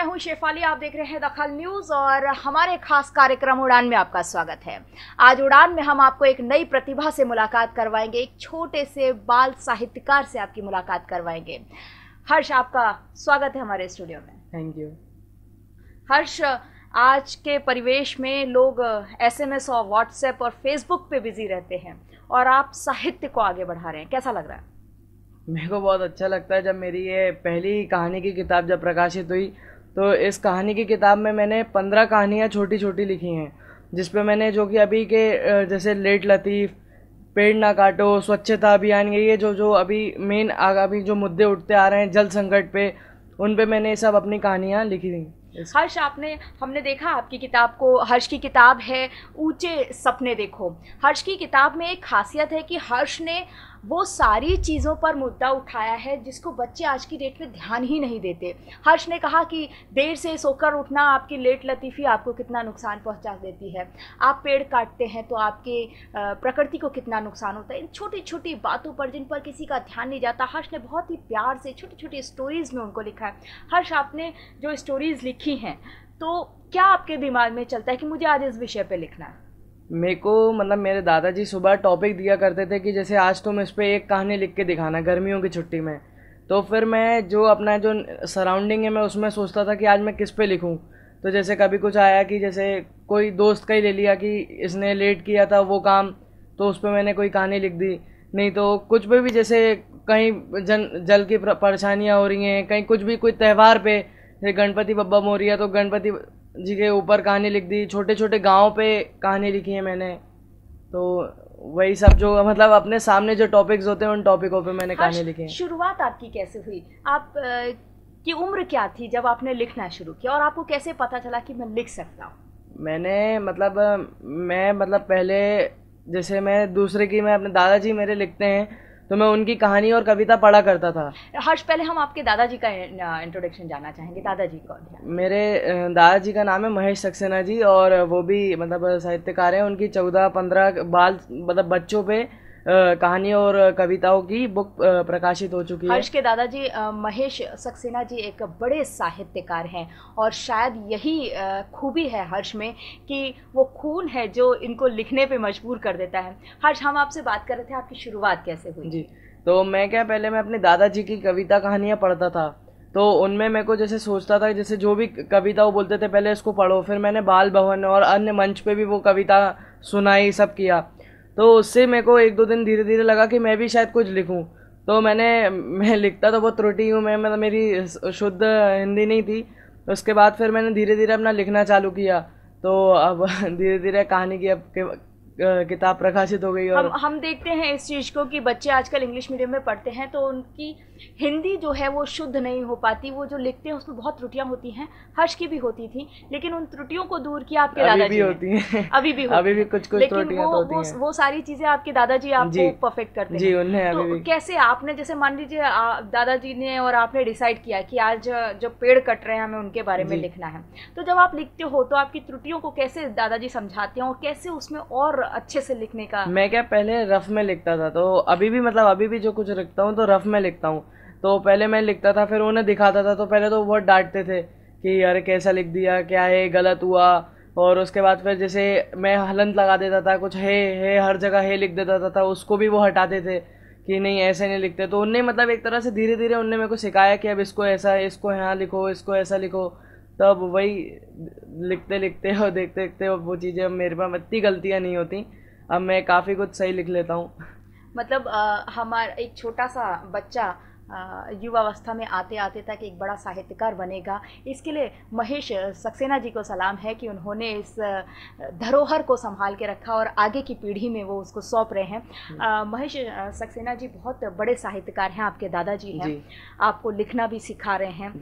मैं हूं शेफाली आप देख रहे हैं दखल न्यूज और हमारे खास कार्यक्रम उड़ान में आपका स्वागत है आज उड़ान में हम आपको एक नई प्रतिभा से मुलाकात करवाएंगे एक छोटे से बाल साहित्यकार से आपकी मुलाकात करवाएंगे हर्ष आपका स्वागत है हमारे स्टूडियो में थैंक यू हर्ष आज के परिवेश में लोग एसएमएस और व्हाट्सएप और फेसबुक पे बिजी रहते हैं और आप साहित्य को आगे बढ़ा रहे हैं कैसा लग रहा है मेरे को बहुत अच्छा लगता है जब मेरी ये पहली कहानी की किताब जब प्रकाशित हुई तो इस कहानी की किताब में मैंने पंद्रह कहानियाँ छोटी छोटी लिखी हैं जिसपे मैंने जो कि अभी के जैसे लेट लतीफ़ पेड़ ना काटो स्वच्छता अभियान ये जो जो अभी मेन अभी जो मुद्दे उठते आ रहे हैं जल संकट पे उन पे मैंने सब अपनी कहानियाँ लिखी थी हर्ष आपने हमने देखा आपकी किताब को हर्ष की किताब है ऊंचे सपने देखो हर्ष की किताब में एक खासियत है कि हर्ष ने वो सारी चीज़ों पर मुद्दा उठाया है जिसको बच्चे आज की डेट में ध्यान ही नहीं देते हर्ष ने कहा कि देर से सोकर उठना आपकी लेट लतीफ़ी आपको कितना नुकसान पहुंचा देती है आप पेड़ काटते हैं तो आपके प्रकृति को कितना नुकसान होता है इन छोटी छोटी बातों पर जिन पर किसी का ध्यान नहीं जाता हर्ष ने बहुत ही प्यार से छोटी छोटी स्टोरीज़ में उनको लिखा है हर्ष आपने जो स्टोरीज़ लिखी हैं तो क्या आपके दिमाग में चलता है कि मुझे आज इस विषय पर लिखना है मेरे को मतलब मेरे दादाजी सुबह टॉपिक दिया करते थे कि जैसे आज तुम इस पर एक कहानी लिख के दिखाना गर्मियों की छुट्टी में तो फिर मैं जो अपना जो सराउंडिंग है मैं उसमें सोचता था कि आज मैं किस पे लिखूं तो जैसे कभी कुछ आया कि जैसे कोई दोस्त का ही ले लिया कि इसने लेट किया था वो काम तो उस पर मैंने कोई कहानी लिख दी नहीं तो कुछ पे भी जैसे कहीं जन जल की परेशानियाँ हो रही हैं कहीं कुछ भी कोई त्यौहार पे जैसे गणपति बब्बा मोरिया तो गणपति जी के ऊपर कहानी लिख दी छोटे छोटे गाँव पे कहानी लिखी है मैंने तो वही सब जो मतलब अपने सामने जो टॉपिक्स होते हैं उन टॉपिकों पे मैंने कहानी लिखी है शुरुआत आपकी कैसे हुई आप आ, की उम्र क्या थी जब आपने लिखना शुरू किया और आपको कैसे पता चला कि मैं लिख सकता हूँ मैंने मतलब मैं मतलब पहले जैसे मैं दूसरे की मैं अपने दादाजी मेरे लिखते हैं तो मैं उनकी कहानी और कविता पढ़ा करता था हर्ष पहले हम आपके दादाजी का इंट्रोडक्शन जानना चाहेंगे दादाजी कौन मेरे दादाजी का नाम है महेश सक्सेना जी और वो भी मतलब साहित्यकार हैं उनकी चौदह पंद्रह बाल मतलब बच्चों पे कहानी और कविताओं की बुक प्रकाशित हो चुकी है हर्ष के दादाजी महेश सक्सेना जी एक बड़े साहित्यकार हैं और शायद यही खूबी है हर्ष में कि वो खून है जो इनको लिखने पे मजबूर कर देता है हर्ष हम आपसे बात कर रहे थे आपकी शुरुआत कैसे हुई जी तो मैं क्या पहले मैं अपने दादाजी की कविता कहानियाँ पढ़ता था तो उनमें मेरे को जैसे सोचता था जैसे जो भी कविता वो बोलते थे पहले इसको पढ़ो फिर मैंने बाल भवन और अन्य मंच पे भी वो कविता सुनाई सब किया तो उससे मेरे को एक दो दिन धीरे धीरे लगा कि मैं भी शायद कुछ लिखूँ तो मैंने मैं लिखता तो बहुत त्रुटि हूँ मैं मतलब मेरी शुद्ध हिंदी नहीं थी उसके बाद फिर मैंने धीरे धीरे अपना लिखना चालू किया तो अब धीरे धीरे कहानी की अब किताब प्रकाशित हो गई और हम हम देखते हैं इस चीज़ को कि बच्चे आजकल इंग्लिश मीडियम में पढ़ते हैं तो उनकी हिंदी जो है वो शुद्ध नहीं हो पाती वो जो लिखते हैं उसमें बहुत त्रुटियां होती हैं हर्ष की भी होती थी लेकिन उन त्रुटियों को दूर किया आपके दादाजी होती हैं अभी भी होती अभी भी कुछ कुछ लेकिन तो वो वो, वो सारी चीज़ें आपके दादाजी आपको परफेक्ट करते जी अभी तो कैसे आपने जैसे मान लीजिए दादाजी ने और आपने डिसाइड किया कि आज जो पेड़ कट रहे हैं हमें उनके बारे में लिखना है तो जब आप लिखते हो तो आपकी त्रुटियों को कैसे दादाजी समझाते हैं और कैसे उसमें और अच्छे से लिखने का मैं क्या पहले रफ में लिखता था तो अभी भी मतलब अभी भी जो कुछ लिखता हूँ तो रफ में लिखता हूँ तो पहले मैं लिखता था फिर उन्हें दिखाता था तो पहले तो बहुत डांटते थे कि अरे कैसा लिख दिया क्या है गलत हुआ और उसके बाद फिर जैसे मैं हलंत लगा देता था कुछ है है हर जगह है लिख देता था, था उसको भी वो हटाते थे कि नहीं ऐसे नहीं लिखते तो उनने मतलब एक तरह से धीरे धीरे उनने मेरे को सिखाया कि अब इसको ऐसा इसको यहाँ लिखो इसको ऐसा लिखो तब वही लिखते लिखते और देखते देखते और वो चीज़ें अब मेरे पास इतनी गलतियाँ नहीं होती अब मैं काफ़ी कुछ सही लिख लेता हूँ मतलब हमारा एक छोटा सा बच्चा युवावस्था में आते आते तक एक बड़ा साहित्यकार बनेगा इसके लिए महेश सक्सेना जी को सलाम है कि उन्होंने इस धरोहर को संभाल के रखा और आगे की पीढ़ी में वो उसको सौंप रहे हैं हम्म। आ, महेश सक्सेना जी बहुत बड़े साहित्यकार हैं आपके दादाजी हैं आपको लिखना भी सिखा रहे हैं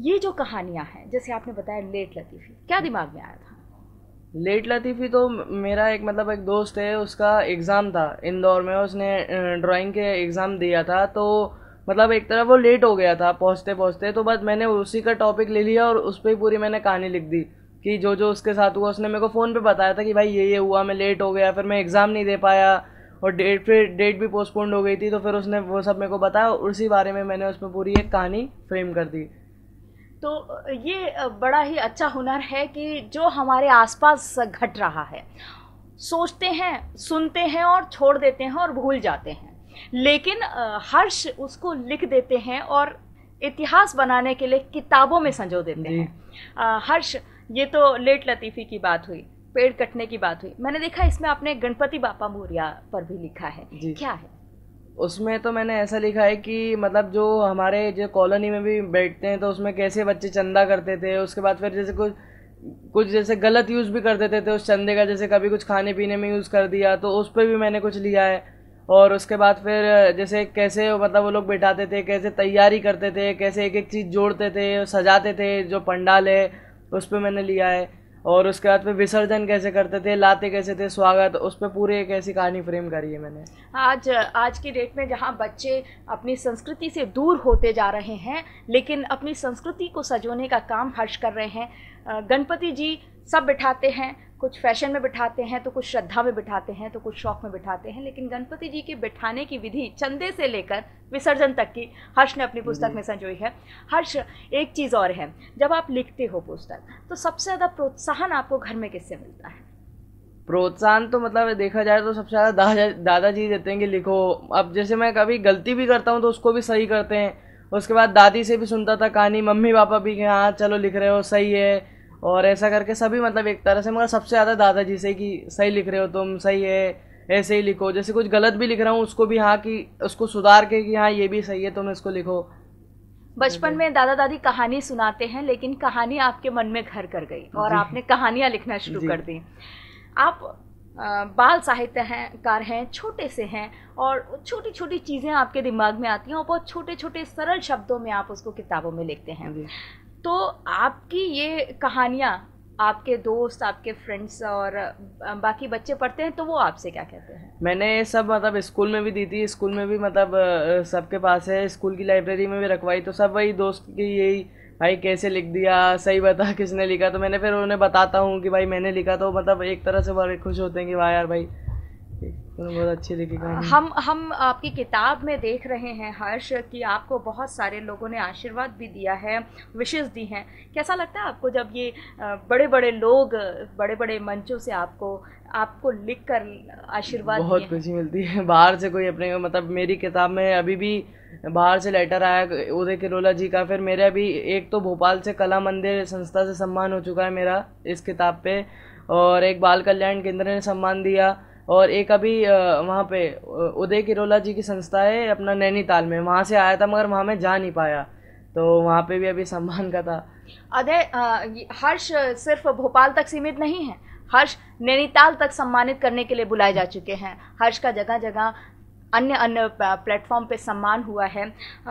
ये जो कहानियाँ हैं जैसे आपने बताया लेट लतीफ़ी क्या हम्म। दिमाग में आया था लेट लतीफ़ी तो मेरा एक मतलब एक दोस्त है उसका एग्ज़ाम था इंदौर में उसने ड्राइंग के एग्ज़ाम दिया था तो मतलब एक तरह वो लेट हो गया था पहुँचते पहुँचते तो बस मैंने उसी का टॉपिक ले लिया और उस पर ही पूरी मैंने कहानी लिख दी कि जो जो उसके साथ हुआ उसने मेरे को फ़ोन पे बताया था कि भाई ये ये हुआ मैं लेट हो गया फिर मैं एग्ज़ाम नहीं दे पाया और डेट फिर डेट भी पोस्टपोन्ड हो गई थी तो फिर उसने वो सब मेरे को बताया उसी बारे में मैंने उसमें पूरी एक कहानी फ्रेम कर दी तो ये बड़ा ही अच्छा हुनर है कि जो हमारे आसपास घट रहा है सोचते हैं सुनते हैं और छोड़ देते हैं और भूल जाते हैं लेकिन हर्ष उसको लिख देते हैं और इतिहास बनाने के लिए किताबों में संजो देते हैं हर्ष ये तो लेट लतीफ़ी की बात हुई पेड़ कटने की बात हुई मैंने देखा इसमें आपने गणपति बापा मोरिया पर भी लिखा है क्या है उसमें तो मैंने ऐसा लिखा है कि मतलब जो हमारे जो कॉलोनी में भी बैठते हैं तो उसमें कैसे बच्चे चंदा करते थे उसके बाद फिर जैसे कुछ कुछ जैसे गलत यूज़ भी कर देते थे उस चंदे का जैसे कभी कुछ खाने पीने में यूज़ कर दिया तो उस पर भी मैंने कुछ लिया है और उसके बाद फिर जैसे कैसे मतलब वो लोग बिठाते थे कैसे तैयारी करते थे कैसे एक एक चीज़ जोड़ते थे सजाते थे जो पंडाल है उस पर मैंने लिया है और उसके बाद फिर विसर्जन कैसे करते थे लाते कैसे थे स्वागत उस पर पूरी एक ऐसी कहानी फ्रेम करी है मैंने आज आज की डेट में जहाँ बच्चे अपनी संस्कृति से दूर होते जा रहे हैं लेकिन अपनी संस्कृति को सजोने का काम हर्ष कर रहे हैं गणपति जी सब बिठाते हैं कुछ फैशन में बिठाते हैं तो कुछ श्रद्धा में बिठाते हैं तो कुछ शौक में बिठाते हैं लेकिन गणपति जी के बिठाने की विधि चंदे से लेकर विसर्जन तक की हर्ष ने अपनी पुस्तक हम्म। में संजोई है हर्ष एक चीज़ और है जब आप लिखते हो पुस्तक तो सबसे ज़्यादा प्रोत्साहन आपको घर में किससे मिलता है प्रोत्साहन तो मतलब देखा जाए तो सबसे ज़्यादा दादाजी देते हैं कि लिखो अब जैसे मैं कभी गलती भी करता हूँ तो उसको भी सही करते हैं उसके बाद दादी से भी सुनता था कहानी मम्मी पापा भी कि हाँ चलो लिख रहे हो सही है और ऐसा करके सभी मतलब एक तरह से मगर सबसे ज़्यादा दादाजी से कि सही लिख रहे हो तुम सही है ऐसे ही लिखो जैसे कुछ गलत भी लिख रहा हूँ उसको भी हाँ कि उसको सुधार के कि हाँ ये भी सही है तुम इसको लिखो बचपन में दादा दादी कहानी सुनाते हैं लेकिन कहानी आपके मन में घर कर गई और आपने कहानियाँ लिखना शुरू कर दी आप बाल साहित्य हैं कार हैं छोटे से हैं और छोटी छोटी चीज़ें आपके दिमाग में आती हैं और बहुत छोटे छोटे सरल शब्दों में आप उसको किताबों में लिखते हैं तो आपकी ये कहानियाँ आपके दोस्त आपके फ्रेंड्स और बाकी बच्चे पढ़ते हैं तो वो आपसे क्या कहते हैं मैंने सब मतलब स्कूल में भी दी थी स्कूल में भी मतलब सबके पास है स्कूल की लाइब्रेरी में भी रखवाई तो सब वही दोस्त की यही भाई कैसे लिख दिया सही बता किसने लिखा तो मैंने फिर उन्हें बताता हूँ कि भाई मैंने लिखा तो मतलब एक तरह से बड़े खुश होते हैं कि वाह यार भाई बहुत अच्छी लिखी हम हम आपकी किताब में देख रहे हैं हर्ष कि आपको बहुत सारे लोगों ने आशीर्वाद भी दिया है विशेष दी हैं कैसा लगता है आपको जब ये बड़े बड़े लोग बड़े बड़े मंचों से आपको आपको लिख कर आशीर्वाद बहुत खुशी मिलती है बाहर से कोई अपने मतलब मेरी किताब में अभी भी बाहर से लेटर आया उदय किरोला जी का फिर मेरे अभी एक तो भोपाल से कला मंदिर संस्था से सम्मान हो चुका है मेरा इस किताब पे और एक बाल कल्याण केंद्र ने सम्मान दिया और एक अभी वहाँ पे उदय किरोला जी की संस्था है अपना नैनीताल में वहाँ से आया था मगर वहाँ में जा नहीं पाया तो वहाँ पे भी अभी सम्मान का था अदय हर्ष सिर्फ भोपाल तक सीमित नहीं है हर्ष नैनीताल तक सम्मानित करने के लिए बुलाए जा चुके हैं हर्ष का जगह जगह अन्य अन्य प्लेटफॉर्म पे सम्मान हुआ है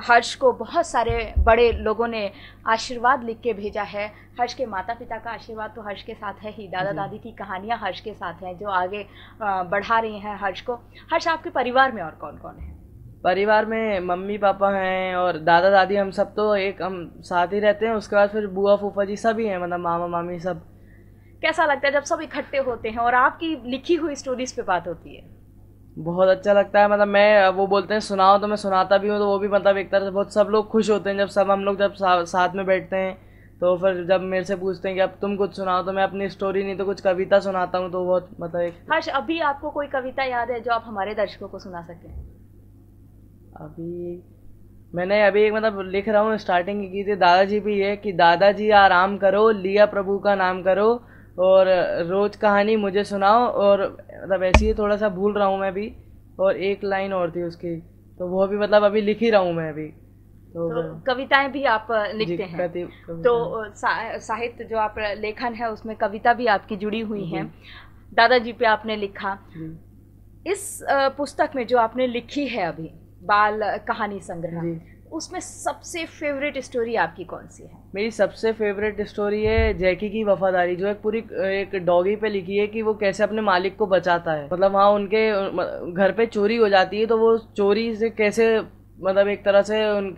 हर्ष को बहुत सारे बड़े लोगों ने आशीर्वाद लिख के भेजा है हर्ष के माता पिता का आशीर्वाद तो हर्ष के साथ है ही दादा दादी की कहानियाँ हर्ष के साथ हैं जो आगे बढ़ा रही हैं हर्ष को हर्ष आपके परिवार में और कौन कौन है परिवार में मम्मी पापा हैं और दादा दादी हम सब तो एक हम साथ ही रहते हैं उसके बाद फिर बुआ फूफा जी सभी हैं मतलब मामा मामी सब कैसा लगता है जब सब इकट्ठे होते हैं और आपकी लिखी हुई स्टोरीज पे बात होती है बहुत अच्छा लगता है मतलब मैं वो बोलते हैं सुनाओ तो मैं सुनाता भी हूँ तो वो भी मतलब एक तरह से बहुत सब लोग खुश होते हैं जब सब हम लोग जब सा, साथ में बैठते हैं तो फिर जब मेरे से पूछते हैं कि अब तुम कुछ सुनाओ तो मैं अपनी स्टोरी नहीं तो कुछ कविता सुनाता हूँ तो बहुत मतलब एक हर्ष अभी आपको कोई कविता याद है जो आप हमारे दर्शकों को सुना सकें अभी मैंने अभी एक मतलब लिख रहा हूँ स्टार्टिंग की थी दादाजी भी ये कि दादाजी आराम करो लिया प्रभु का नाम करो और रोज़ कहानी मुझे सुनाओ और मतलब ऐसी ही थोड़ा सा भूल रहा हूँ मैं भी और एक लाइन और थी उसकी तो वो भी मतलब अभी लिख ही रहा हूँ मैं अभी तो, तो कविताएं भी आप लिखते हैं तो सा, साहित्य जो आप लेखन है उसमें कविता भी आपकी जुड़ी हुई है दादाजी पे आपने लिखा इस पुस्तक में जो आपने लिखी है अभी बाल कहानी संग्रह उसमें सबसे फेवरेट स्टोरी आपकी कौन सी है मेरी सबसे फेवरेट स्टोरी है जैकी की वफादारी जो एक पूरी एक डॉगी पे लिखी है कि वो कैसे अपने मालिक को बचाता है मतलब वहाँ उनके घर पे चोरी हो जाती है तो वो चोरी से कैसे मतलब एक तरह से उन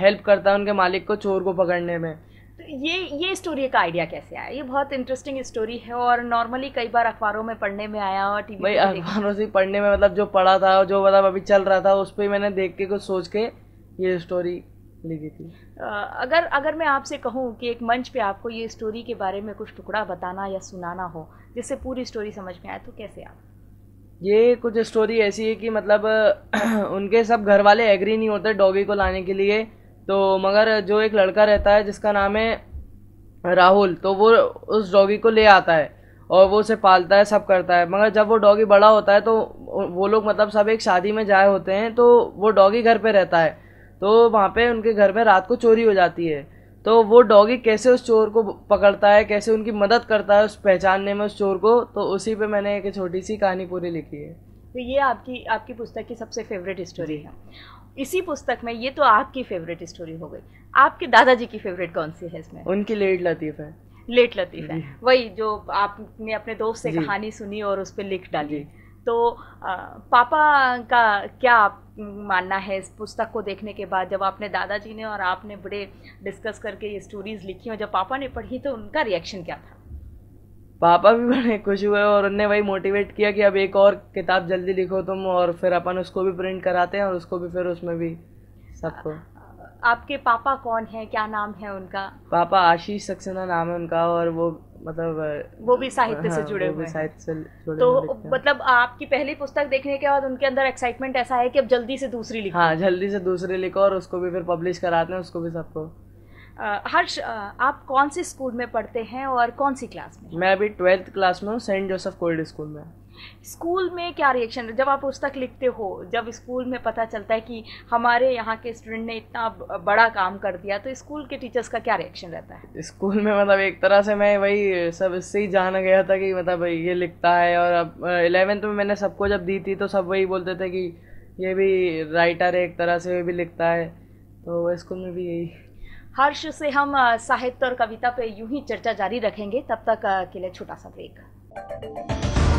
हेल्प करता है उनके मालिक को चोर को पकड़ने में तो ये ये स्टोरी का आइडिया कैसे आया ये बहुत इंटरेस्टिंग स्टोरी है और नॉर्मली कई बार अखबारों में पढ़ने में आया और टीवी भाई अखबारों से पढ़ने में मतलब जो पढ़ा था जो मतलब अभी चल रहा था उस पर मैंने देख के कुछ सोच के ये स्टोरी लिखी थी अगर अगर मैं आपसे कहूँ कि एक मंच पे आपको ये स्टोरी के बारे में कुछ टुकड़ा बताना या सुनाना हो जिससे पूरी स्टोरी समझ में आए तो कैसे आप ये कुछ स्टोरी ऐसी है कि मतलब उनके सब घर वाले एग्री नहीं होते डॉगी को लाने के लिए तो मगर जो एक लड़का रहता है जिसका नाम है राहुल तो वो उस डॉगी को ले आता है और वो उसे पालता है सब करता है मगर जब वो डॉगी बड़ा होता है तो वो लोग मतलब सब एक शादी में जाए होते हैं तो वो डॉगी घर पे रहता है तो वहाँ पे उनके घर में रात को चोरी हो जाती है तो वो डॉगी कैसे उस चोर को पकड़ता है कैसे उनकी मदद करता है उस पहचानने में उस चोर को तो उसी पे मैंने एक छोटी सी कहानी पूरी लिखी है तो ये आपकी आपकी पुस्तक की सबसे फेवरेट स्टोरी है इसी पुस्तक में ये तो आपकी फेवरेट स्टोरी हो गई आपके दादाजी की फेवरेट कौन सी है इसमें उनकी लेट लतीफ़ है लेट लतीफ़ है वही जो आपने अपने दोस्त से कहानी सुनी और उस पर लिख डाली तो आ, पापा का क्या मानना है इस पुस्तक को देखने के बाद जब आपने दादाजी ने और आपने बड़े डिस्कस करके ये स्टोरीज़ लिखी और जब पापा ने पढ़ी तो उनका रिएक्शन क्या था पापा भी बड़े खुश हुए और उनने वही मोटिवेट किया कि अब एक और किताब जल्दी लिखो तुम और फिर अपन उसको भी प्रिंट कराते हैं और उसको भी फिर उसमें भी सबको आपके पापा कौन है क्या नाम है उनका पापा आशीष सक्सेना नाम है उनका और वो मतलब वो भी साहित्य से हाँ, जुड़े हुए साहित्य से जुड़े तो मतलब आपकी पहली पुस्तक देखने के बाद उनके अंदर एक्साइटमेंट ऐसा है कि अब जल्दी से दूसरी लिखो हाँ जल्दी से दूसरी लिखो और उसको भी फिर पब्लिश कराते हैं उसको भी सबको हर्ष आप कौन से स्कूल में पढ़ते हैं और कौन सी क्लास में मैं अभी ट्वेल्थ क्लास में हूँ सेंट जोसेफ कोल्ड स्कूल में स्कूल में क्या रिएक्शन जब आप पुस्तक लिखते हो जब स्कूल में पता चलता है कि हमारे यहाँ के स्टूडेंट ने इतना बड़ा काम कर दिया तो स्कूल के टीचर्स का क्या रिएक्शन रहता है स्कूल में मतलब एक तरह से मैं वही सब इससे ही जाना गया था कि मतलब ये लिखता है और अब इलेवेंथ में मैंने सबको जब दी थी तो सब वही बोलते थे कि ये भी राइटर है एक तरह से ये भी लिखता है तो स्कूल में भी यही हर्ष से हम साहित्य और कविता पे यूं ही चर्चा जारी रखेंगे तब तक के लिए छोटा सा ब्रेक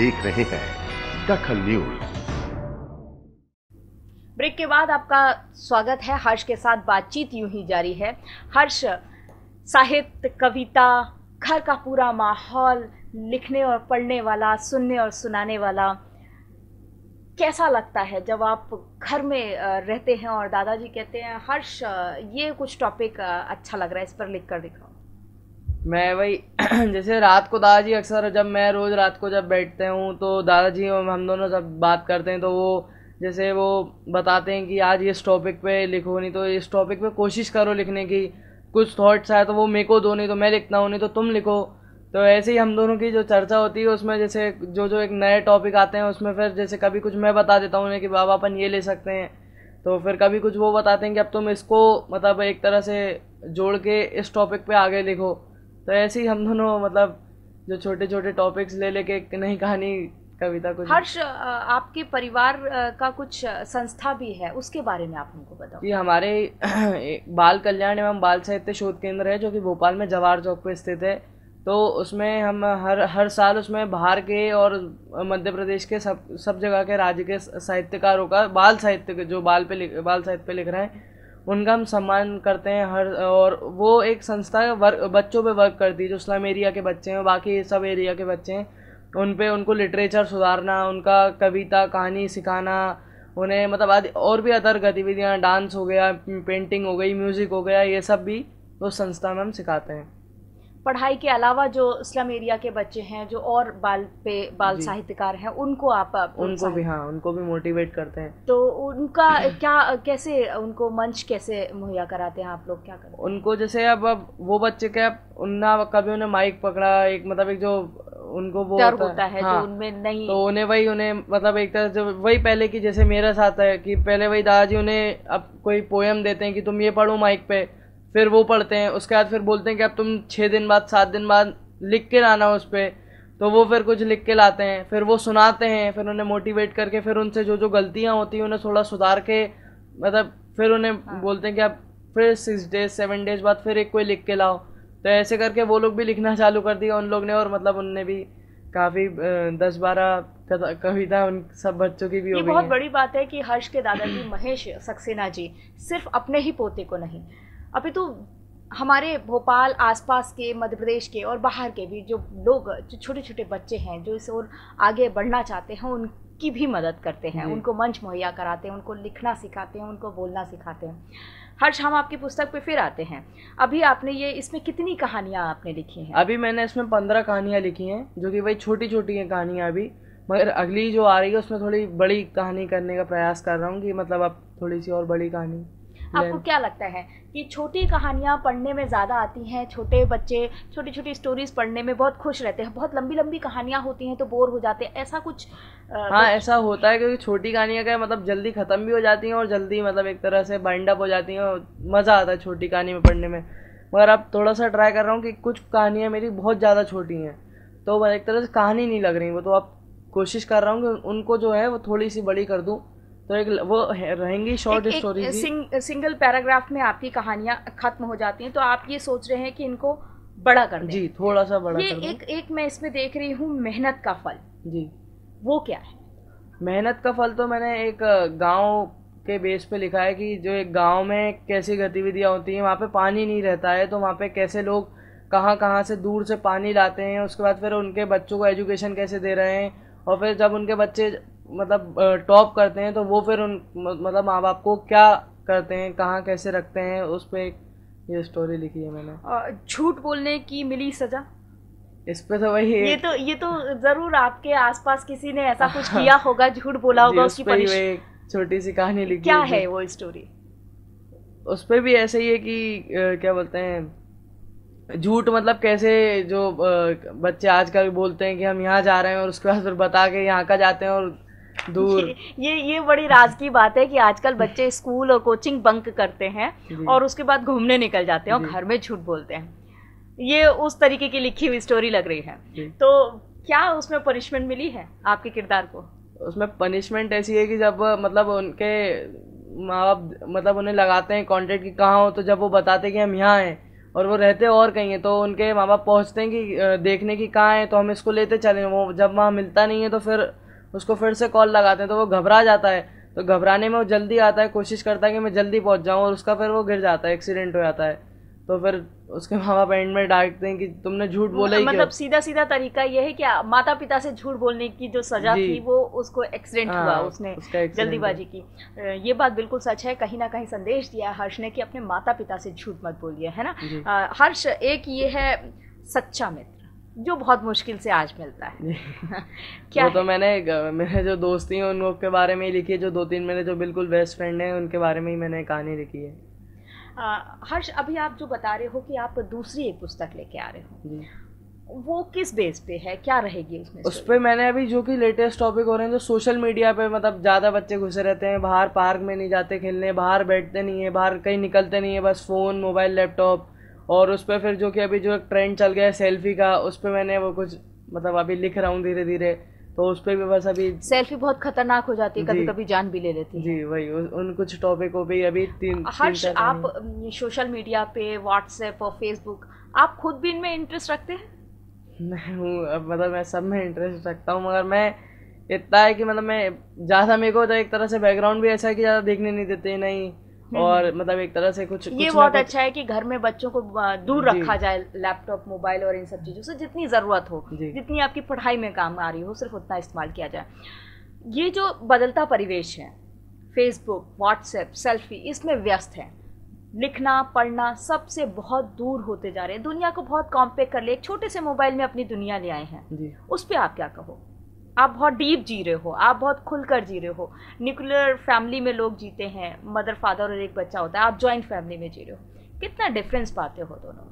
देख रहे हैं दखल न्यूज ब्रेक के बाद आपका स्वागत है हर्ष के साथ बातचीत यूं ही जारी है हर्ष साहित्य कविता घर का पूरा माहौल लिखने और पढ़ने वाला सुनने और सुनाने वाला कैसा लगता है जब आप घर में रहते हैं और दादाजी कहते हैं हर्ष ये कुछ टॉपिक अच्छा लग रहा है इस पर लिख कर दिखाओ मैं भाई जैसे रात को दादाजी अक्सर जब मैं रोज़ रात को जब बैठते हूँ तो दादाजी हम दोनों जब बात करते हैं तो वो जैसे वो बताते हैं कि आज इस टॉपिक पे लिखो नहीं तो इस टॉपिक पे कोशिश करो लिखने की कुछ थॉट्स आए तो वो मेरे को दो नहीं तो मैं लिखता हूँ नहीं तो तुम लिखो तो ऐसे ही हम दोनों की जो चर्चा होती है उसमें जैसे जो जो एक नए टॉपिक आते हैं उसमें फिर जैसे कभी कुछ मैं बता देता हूँ उन्हें कि बाबा अपन ये ले सकते हैं तो फिर कभी कुछ वो बताते हैं कि अब तुम इसको मतलब एक तरह से जोड़ के इस टॉपिक पे आगे लिखो तो ऐसे ही हम दोनों मतलब जो छोटे छोटे टॉपिक्स ले लेके एक नई कहानी कविता कुछ हर्ष आपके परिवार का कुछ संस्था भी है उसके बारे में आप हमको बताओ जी हमारे बाल कल्याण एवं बाल साहित्य शोध केंद्र है जो कि भोपाल में जवाहर चौक पर स्थित है तो उसमें हम हर हर साल उसमें बाहर के और मध्य प्रदेश के सब सब जगह के राज्य के साहित्यकारों का बाल साहित्य जो बाल पे बाल साहित्य पे लिख रहे हैं उनका हम सम्मान करते हैं हर और वो एक संस्था वर्क बच्चों पे वर्क करती है जो इस्लाम एरिया के बच्चे हैं बाकी सब एरिया के बच्चे हैं उन पर उनको लिटरेचर सुधारना उनका कविता कहानी सिखाना उन्हें मतलब आदि और भी अदर गतिविधियाँ डांस हो गया पेंटिंग हो गई म्यूज़िक हो गया ये सब भी उस संस्था में हम सिखाते हैं पढ़ाई के अलावा जो स्लम एरिया के बच्चे हैं जो और बाल पे बाल साहित्यकार हैं उनको आप, उनको भी हाँ उनको भी मोटिवेट करते हैं तो उनका क्या कैसे उनको मंच कैसे मुहैया कराते हैं आप लोग क्या करते हैं उनको जैसे अब अब वो बच्चे के अब उन्ना कभी उन्हें माइक पकड़ा एक मतलब एक जो उनको वो होता, होता है, है हाँ, जो उनमें नहीं तो उन्हें वही उन्हें मतलब एक तरह से वही पहले की जैसे मेरा साथ है कि पहले वही दादाजी उन्हें अब कोई पोएम देते हैं कि तुम ये पढ़ो माइक पे फिर वो पढ़ते हैं उसके बाद फिर बोलते हैं कि अब तुम छः दिन बाद सात दिन बाद लिख के लाना उस पर तो वो फिर कुछ लिख के लाते हैं फिर वो सुनाते हैं फिर उन्हें मोटिवेट करके फिर उनसे जो जो गलतियाँ होती हैं उन्हें थोड़ा सुधार के मतलब फिर उन्हें हाँ। बोलते हैं कि अब फिर सिक्स डेज सेवन डेज बाद फिर एक कोई लिख के लाओ तो ऐसे करके वो लोग भी लिखना चालू कर दिया उन लोग ने और मतलब उनने भी काफ़ी दस बारह कविता उन सब बच्चों की भी ये बहुत बड़ी बात है कि हर्ष के दादाजी महेश सक्सेना जी सिर्फ अपने ही पोते को नहीं अभी तो हमारे भोपाल आसपास के मध्य प्रदेश के और बाहर के भी जो लोग जो छोटे छोटे बच्चे हैं जो इस ओर आगे बढ़ना चाहते हैं उनकी भी मदद करते हैं उनको मंच मुहैया कराते हैं उनको लिखना सिखाते हैं उनको बोलना सिखाते हैं हर्ष हम आपकी पुस्तक पे फिर आते हैं अभी आपने ये इसमें कितनी कहानियाँ आपने लिखी हैं अभी मैंने इसमें पंद्रह कहानियाँ लिखी हैं जो कि भाई छोटी छोटी हैं कहानियाँ अभी मगर अगली जो आ रही है उसमें थोड़ी बड़ी कहानी करने का प्रयास कर रहा हूँ कि मतलब अब थोड़ी सी और बड़ी कहानी आपको क्या लगता है कि छोटी कहानियाँ पढ़ने में ज़्यादा आती हैं छोटे बच्चे छोटी छोटी स्टोरीज पढ़ने में बहुत खुश रहते हैं बहुत लंबी लंबी कहानियाँ होती हैं तो बोर हो जाते हैं ऐसा कुछ हाँ ऐसा होता है क्योंकि छोटी कहानियाँ क्या मतलब जल्दी ख़त्म भी हो जाती हैं और जल्दी मतलब एक तरह से बाइंड अप हो जाती हैं और मज़ा आता है छोटी कहानी में पढ़ने में मगर अब थोड़ा सा ट्राई कर रहा हूँ कि कुछ कहानियाँ मेरी बहुत ज़्यादा छोटी हैं तो एक तरह से कहानी नहीं लग रही वो तो अब कोशिश कर रहा हूँ कि उनको जो है वो थोड़ी सी बड़ी कर दूँ तो एक वो रहेंगी short story sing, single paragraph में आपकी कहानियाँ खत्म हो जाती हैं तो आप ये सोच रहे हैं कि इनको बड़ा कर जी थोड़ा सा बड़ा ये कर एक एक मैं इसमें देख रही हूँ मेहनत का फल जी वो क्या है मेहनत का फल तो मैंने एक गांव के बेस पे लिखा है कि जो एक गांव में कैसी गतिविधियाँ होती हैं वहाँ पे पानी नहीं रहता है तो वहाँ पे कैसे लोग कहाँ कहाँ से दूर से पानी लाते हैं उसके बाद फिर उनके बच्चों को एजुकेशन कैसे दे रहे हैं और फिर जब उनके बच्चे मतलब टॉप करते हैं तो वो फिर उन मतलब माँ बाप को क्या करते हैं कहाँ कैसे रखते हैं उस पर एक ये स्टोरी लिखी है मैंने झूठ बोलने की मिली सजा इस पे तो वही ये तो ये तो जरूर आपके आसपास किसी ने ऐसा कुछ किया होगा झूठ बोला होगा उसकी परिश... छोटी सी कहानी लिखी क्या है वो स्टोरी उस पर भी ऐसे ही है कि क्या बोलते हैं झूठ मतलब कैसे जो बच्चे आजकल बोलते हैं कि हम यहाँ जा रहे हैं और उसके बाद फिर बता के यहाँ का जाते हैं और दूर ये ये बड़ी राज की बात है कि आजकल बच्चे स्कूल और कोचिंग बंक करते हैं और उसके बाद घूमने निकल जाते हैं और घर में झूठ बोलते हैं ये उस तरीके की लिखी हुई स्टोरी लग रही है तो क्या उसमें पनिशमेंट मिली है आपके किरदार को उसमें पनिशमेंट ऐसी है कि जब मतलब उनके माँ बाप मतलब उन्हें लगाते हैं कॉन्टेक्ट कि कहाँ हो तो जब वो बताते हैं कि हम यहाँ हैं और वो रहते और कहीं हैं तो उनके माँ बाप पहुँचते हैं कि देखने की कहाँ है तो हम इसको लेते चले वो जब वहाँ मिलता नहीं है तो फिर उसको फिर से कॉल लगाते हैं तो वो घबरा जाता है तो घबराने में वो जल्दी आता है कोशिश करता है कि मैं जल्दी पहुंच जाऊं और उसका फिर वो गिर जाता है एक्सीडेंट हो जाता है तो फिर उसके माँ बाप एंड में डांटते हैं कि तुमने झूठ बोला ही मतलब सीधा सीधा तरीका यह है कि माता पिता से झूठ बोलने की जो सजा थी वो उसको एक्सीडेंट हुआ हाँ, उसने जल्दीबाजी की ये बात बिल्कुल सच है कहीं ना कहीं संदेश दिया हर्ष ने कि अपने माता पिता से झूठ मत बोलिए है ना हर्ष एक ये है सच्चा मित्र जो बहुत मुश्किल से आज मिलता है क्या वो तो है? तो मैंने मेरे जो दोस्ती हैं उन लोग के बारे में ही लिखी है जो दो तीन मेरे जो बिल्कुल बेस्ट फ्रेंड हैं उनके बारे में ही मैंने कहानी लिखी है आ, हर्ष अभी आप जो बता रहे हो कि आप दूसरी एक पुस्तक लेके आ रहे हो वो किस बेस पे है क्या रहेगी उसमें उस पर मैंने अभी जो कि लेटेस्ट टॉपिक हो रहे हैं जो सोशल मीडिया पे मतलब ज़्यादा बच्चे घुसे रहते हैं बाहर पार्क में नहीं जाते खेलने बाहर बैठते नहीं है बाहर कहीं निकलते नहीं है बस फ़ोन मोबाइल लैपटॉप और उस पर फिर जो कि अभी जो ट्रेंड चल गया है सेल्फी का उस पर मैंने वो कुछ मतलब अभी लिख रहा हूँ धीरे धीरे तो उस पर भी बस अभी सेल्फी बहुत खतरनाक हो जाती है कभी कभी जान भी ले लेती है जी वही उन कुछ को भी अभी तीन हर्ष आप सोशल मीडिया पे व्हाट्सएप और फेसबुक आप खुद भी इनमें इंटरेस्ट रखते हैं मैं हूँ मतलब मैं सब में इंटरेस्ट रखता हूँ मगर मैं इतना है कि मतलब मैं ज़्यादा मेरे को तो एक तरह से बैकग्राउंड भी ऐसा है कि ज़्यादा देखने नहीं देते नहीं और हम्म। मतलब एक तरह से कुछ ये कुछ बहुत अच्छा है कि घर में बच्चों को दूर रखा जाए लैपटॉप मोबाइल और इन सब चीज़ों से जितनी ज़रूरत हो जितनी आपकी पढ़ाई में काम आ रही हो सिर्फ उतना इस्तेमाल किया जाए ये जो बदलता परिवेश है फेसबुक व्हाट्सएप सेल्फी इसमें व्यस्त है लिखना पढ़ना सबसे बहुत दूर होते जा रहे हैं दुनिया को बहुत कॉम्पेक्ट कर लिया एक छोटे से मोबाइल में अपनी दुनिया ले आए हैं उस पर आप क्या कहो आप बहुत डीप जी रहे हो आप बहुत खुलकर जी रहे हो न्यूक्लियर फैमिली में लोग जीते हैं मदर फादर और एक बच्चा होता है आप ज्वाइंट फैमिली में जी रहे हो कितना डिफरेंस पाते हो दोनों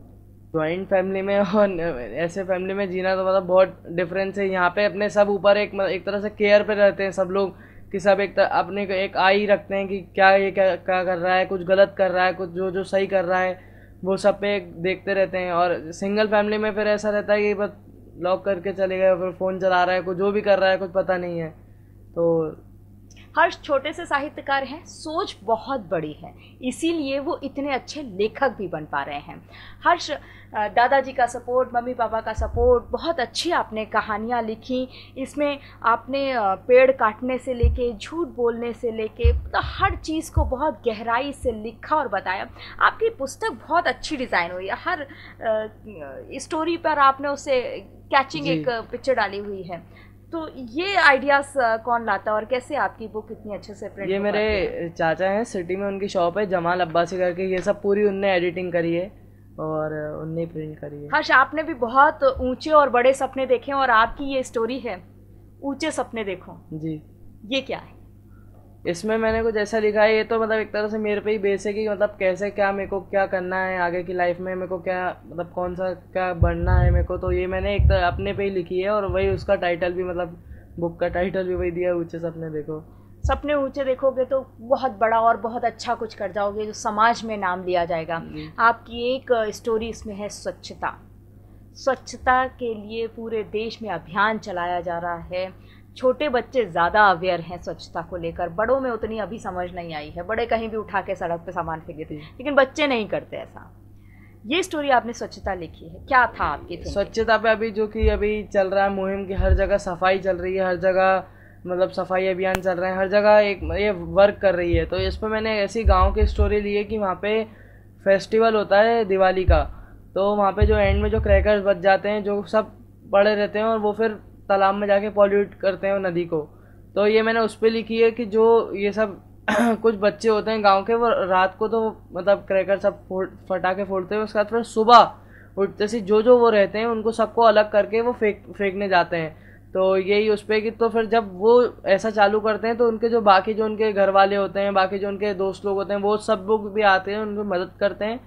ज्वाइंट फैमिली में और ऐसे फैमिली में जीना तो मतलब बहुत डिफरेंस है यहाँ पे अपने सब ऊपर एक एक तरह से केयर पे रहते हैं सब लोग कि सब एक अपने को एक आई रखते हैं कि क्या ये क्या क्या कर रहा है कुछ गलत कर रहा है कुछ जो जो सही कर रहा है वो सब पे देखते रहते हैं और सिंगल फैमिली में फिर ऐसा रहता है कि बस लॉक करके चले गए फिर फ़ोन चला रहा है कुछ जो भी कर रहा है कुछ पता नहीं है तो हर्ष छोटे से साहित्यकार हैं सोच बहुत बड़ी है इसीलिए वो इतने अच्छे लेखक भी बन पा रहे हैं हर्ष दादाजी का सपोर्ट मम्मी पापा का सपोर्ट बहुत अच्छी आपने कहानियाँ लिखी इसमें आपने पेड़ काटने से लेके झूठ बोलने से लेके तो हर चीज़ को बहुत गहराई से लिखा और बताया आपकी पुस्तक बहुत अच्छी डिज़ाइन हुई है हर स्टोरी पर आपने उसे कैचिंग एक पिक्चर uh, डाली हुई है तो ये आइडियाज uh, कौन लाता और कैसे आपकी बुक इतनी अच्छे से प्रिंट ये मेरे है? चाचा हैं सिटी में उनकी शॉप है जमाल अब्बासी करके ये सब पूरी उनने एडिटिंग करी है और उनने प्रिंट करी है हर्ष आपने भी बहुत ऊंचे और बड़े सपने देखे और आपकी ये स्टोरी है ऊंचे सपने देखो जी ये क्या है इसमें मैंने कुछ ऐसा लिखा है ये तो मतलब एक तरह से मेरे पे ही बेस है कि मतलब कैसे क्या मेरे को क्या करना है आगे की लाइफ में मेरे को क्या मतलब कौन सा क्या बनना है मेरे को तो ये मैंने एक तरह अपने पे ही लिखी है और वही उसका टाइटल भी मतलब बुक का टाइटल भी वही दिया है ऊँचे सपने देखो सपने ऊँचे देखोगे तो बहुत बड़ा और बहुत अच्छा कुछ कर जाओगे जो समाज में नाम लिया जाएगा आपकी एक स्टोरी इसमें है स्वच्छता स्वच्छता के लिए पूरे देश में अभियान चलाया जा रहा है छोटे बच्चे ज़्यादा अवेयर हैं स्वच्छता को लेकर बड़ों में उतनी अभी समझ नहीं आई है बड़े कहीं भी उठा के सड़क पे सामान फेंक देते हैं लेकिन बच्चे नहीं करते ऐसा ये स्टोरी आपने स्वच्छता लिखी है क्या था आपकी स्वच्छता पे अभी जो कि अभी चल रहा है मुहिम की हर जगह सफाई चल रही है हर जगह मतलब सफाई अभियान चल रहे हैं हर जगह एक ये वर्क कर रही है तो इस पर मैंने ऐसी गांव की स्टोरी ली है कि वहाँ पे फेस्टिवल होता है दिवाली का तो वहाँ पे जो एंड में जो क्रैकर्स बच जाते हैं जो सब पड़े रहते हैं और वो फिर तालाब में जाके पॉल्यूट करते हैं नदी को तो ये मैंने उस पर लिखी है कि जो ये सब कुछ बच्चे होते हैं गांव के वो रात को तो मतलब क्रैकर सब फोड़ फटाके फोड़ते हैं उसके बाद फिर सुबह उठते से जो जो वो रहते हैं उनको सबको अलग करके वो फेंक फेंकने जाते हैं तो यही उस पर कि तो फिर जब वो ऐसा चालू करते हैं तो उनके जो बाकी जो उनके घर वाले होते हैं बाकी जो उनके दोस्त लोग होते हैं वो सब लोग भी आते हैं उनकी मदद करते हैं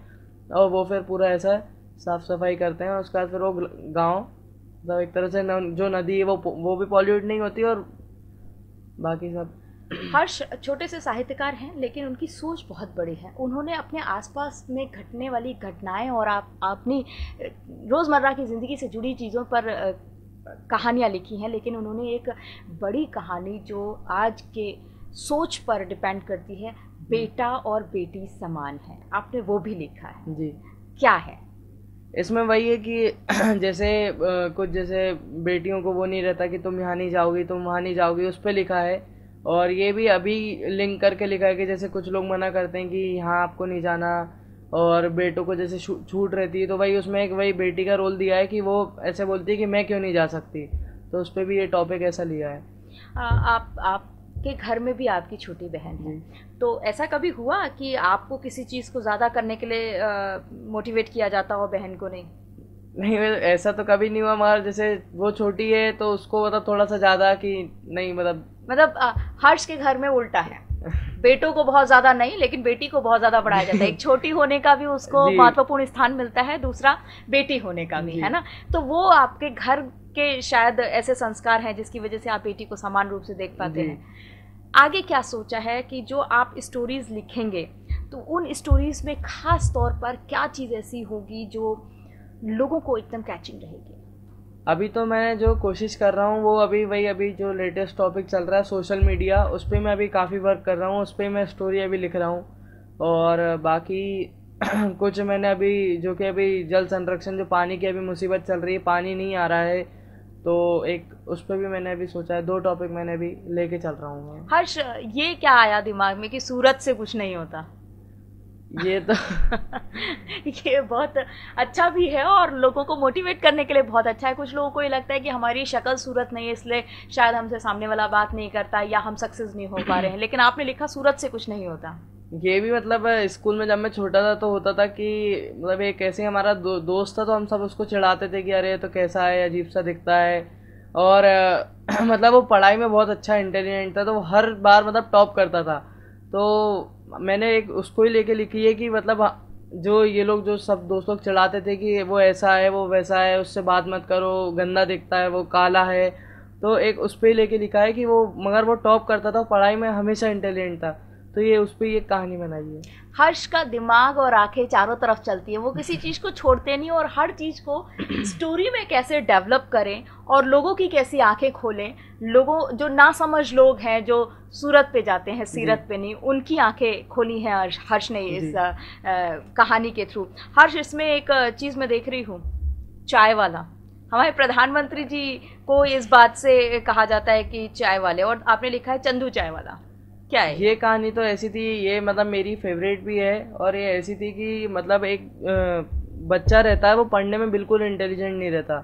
और वो फिर पूरा ऐसा साफ़ सफाई करते हैं उसके बाद फिर वो गाँव मतलब एक तरह से न, जो नदी है वो वो भी पॉल्यूट नहीं होती और बाकी सब हर्ष छोटे से साहित्यकार हैं लेकिन उनकी सोच बहुत बड़ी है उन्होंने अपने आसपास में घटने वाली घटनाएं और आप अपनी रोज़मर्रा की ज़िंदगी से जुड़ी चीज़ों पर कहानियाँ लिखी हैं लेकिन उन्होंने एक बड़ी कहानी जो आज के सोच पर डिपेंड करती है बेटा और बेटी समान है आपने वो भी लिखा है जी क्या है इसमें वही है कि जैसे कुछ जैसे बेटियों को वो नहीं रहता कि तुम यहाँ नहीं जाओगी तुम वहाँ नहीं जाओगी उस पर लिखा है और ये भी अभी लिंक करके लिखा है कि जैसे कुछ लोग मना करते हैं कि यहाँ आपको नहीं जाना और बेटों को जैसे छूट रहती है तो भाई उसमें एक वही बेटी का रोल दिया है कि वो ऐसे बोलती है कि मैं क्यों नहीं जा सकती तो उस पर भी ये टॉपिक ऐसा लिया है आ, आप आपके घर में भी आपकी छोटी बहन है हम्म। तो ऐसा कभी हुआ कि आपको किसी चीज़ को ज़्यादा करने के लिए मोटिवेट किया जाता हो बहन को नहीं नहीं ऐसा तो कभी नहीं हुआ मगर जैसे वो छोटी है तो उसको मतलब थोड़ा सा ज़्यादा कि नहीं मतलब मतलब हर्ष के घर में उल्टा है बेटों को बहुत ज्यादा नहीं लेकिन बेटी को बहुत ज्यादा बढ़ाया जाता है एक छोटी होने का भी उसको महत्वपूर्ण स्थान मिलता है दूसरा बेटी होने का भी है ना तो वो आपके घर के शायद ऐसे संस्कार हैं जिसकी वजह से आप बेटी को समान रूप से देख पाते हैं आगे क्या सोचा है कि जो आप स्टोरीज़ लिखेंगे तो उन स्टोरीज़ में ख़ास तौर पर क्या चीज़ ऐसी होगी जो लोगों को एकदम कैचिंग रहेगी अभी तो मैं जो कोशिश कर रहा हूँ वो अभी वही अभी जो लेटेस्ट टॉपिक चल रहा है सोशल मीडिया उस पर मैं अभी काफ़ी वर्क कर रहा हूँ उस पर मैं स्टोरी अभी लिख रहा हूँ और बाकी कुछ मैंने अभी जो कि अभी जल संरक्षण जो पानी की अभी मुसीबत चल रही है पानी नहीं आ रहा है तो एक उस पर भी मैंने अभी सोचा है दो टॉपिक मैंने अभी लेके चल रहा हूँ हर्ष ये क्या आया दिमाग में कि सूरत से कुछ नहीं होता ये तो ये बहुत अच्छा भी है और लोगों को मोटिवेट करने के लिए बहुत अच्छा है कुछ लोगों को ये लगता है कि हमारी शक्ल सूरत नहीं है इसलिए शायद हमसे सामने वाला बात नहीं करता या हम सक्सेस नहीं हो पा रहे हैं लेकिन आपने लिखा सूरत से कुछ नहीं होता ये भी मतलब स्कूल में जब मैं छोटा था तो होता था कि मतलब एक ऐसे हमारा दो, दोस्त था तो हम सब उसको चिढ़ाते थे कि अरे तो कैसा है अजीब सा दिखता है और मतलब वो पढ़ाई में बहुत अच्छा इंटेलिजेंट था तो वो हर बार मतलब टॉप करता था तो मैंने एक उसको ही लेके लिखी है कि मतलब हाँ, जो ये लोग जो सब दोस्त लोग चढ़ाते थे कि वो ऐसा है वो वैसा है उससे बात मत करो गंदा दिखता है वो काला है तो एक उस पर ही लेके लिखा है कि वो मगर वो टॉप करता था पढ़ाई में हमेशा इंटेलिजेंट था तो ये उस पर कहानी बनाई है हर्ष का दिमाग और आंखें चारों तरफ चलती है वो किसी चीज़ को छोड़ते नहीं और हर चीज़ को स्टोरी में कैसे डेवलप करें और लोगों की कैसी आंखें खोलें लोगों जो ना समझ लोग हैं जो सूरत पे जाते हैं सीरत पे नहीं उनकी आंखें खोली हैं हर्ष ने इस आ, कहानी के थ्रू हर्ष इसमें एक चीज़ मैं देख रही हूँ चाय वाला हमारे प्रधानमंत्री जी को इस बात से कहा जाता है कि चाय वाले और आपने लिखा है चंदू चाय वाला क्या है ये कहानी तो ऐसी थी ये मतलब मेरी फेवरेट भी है और ये ऐसी थी कि मतलब एक बच्चा रहता है वो पढ़ने में बिल्कुल इंटेलिजेंट नहीं रहता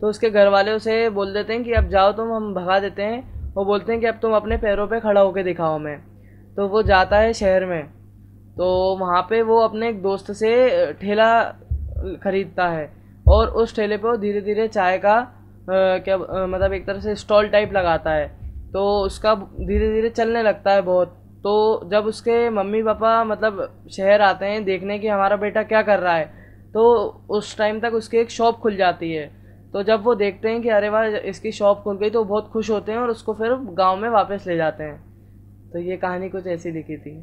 तो उसके घर वाले उसे बोल देते हैं कि अब जाओ तुम हम भगा देते हैं वो बोलते हैं कि अब तुम अपने पैरों पे खड़ा होकर दिखाओ मैं तो वो जाता है शहर में तो वहाँ पे वो अपने एक दोस्त से ठेला खरीदता है और उस ठेले पे वो धीरे धीरे चाय का क्या मतलब एक तरह से स्टॉल टाइप लगाता है तो उसका धीरे धीरे चलने लगता है बहुत तो जब उसके मम्मी पापा मतलब शहर आते हैं देखने कि हमारा बेटा क्या कर रहा है तो उस टाइम तक उसकी एक शॉप खुल जाती है तो जब वो देखते हैं कि अरे वाह इसकी शॉप खुल गई तो बहुत खुश होते हैं और उसको फिर गांव में वापस ले जाते हैं तो ये कहानी कुछ ऐसी लिखी थी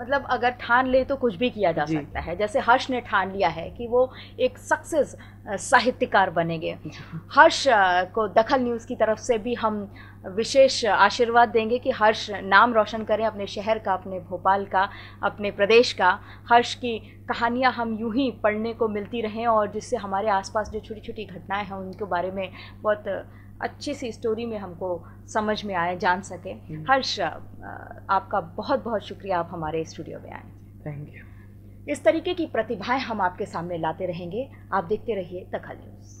मतलब अगर ठान ले तो कुछ भी किया जा सकता है जैसे हर्ष ने ठान लिया है कि वो एक सक्सेस साहित्यकार बनेंगे हर्ष को दखल न्यूज़ की तरफ से भी हम विशेष आशीर्वाद देंगे कि हर्ष नाम रोशन करें अपने शहर का अपने भोपाल का अपने प्रदेश का हर्ष की कहानियाँ हम यूं ही पढ़ने को मिलती रहें और जिससे हमारे आसपास जो छोटी छोटी घटनाएं हैं उनके बारे में बहुत अच्छी सी स्टोरी में हमको समझ में आए जान सके हम्म। हर्ष आपका बहुत बहुत शुक्रिया आप हमारे स्टूडियो में आए थैंक यू इस तरीके की प्रतिभाएं हम आपके सामने लाते रहेंगे आप देखते रहिए दखल न्यूज़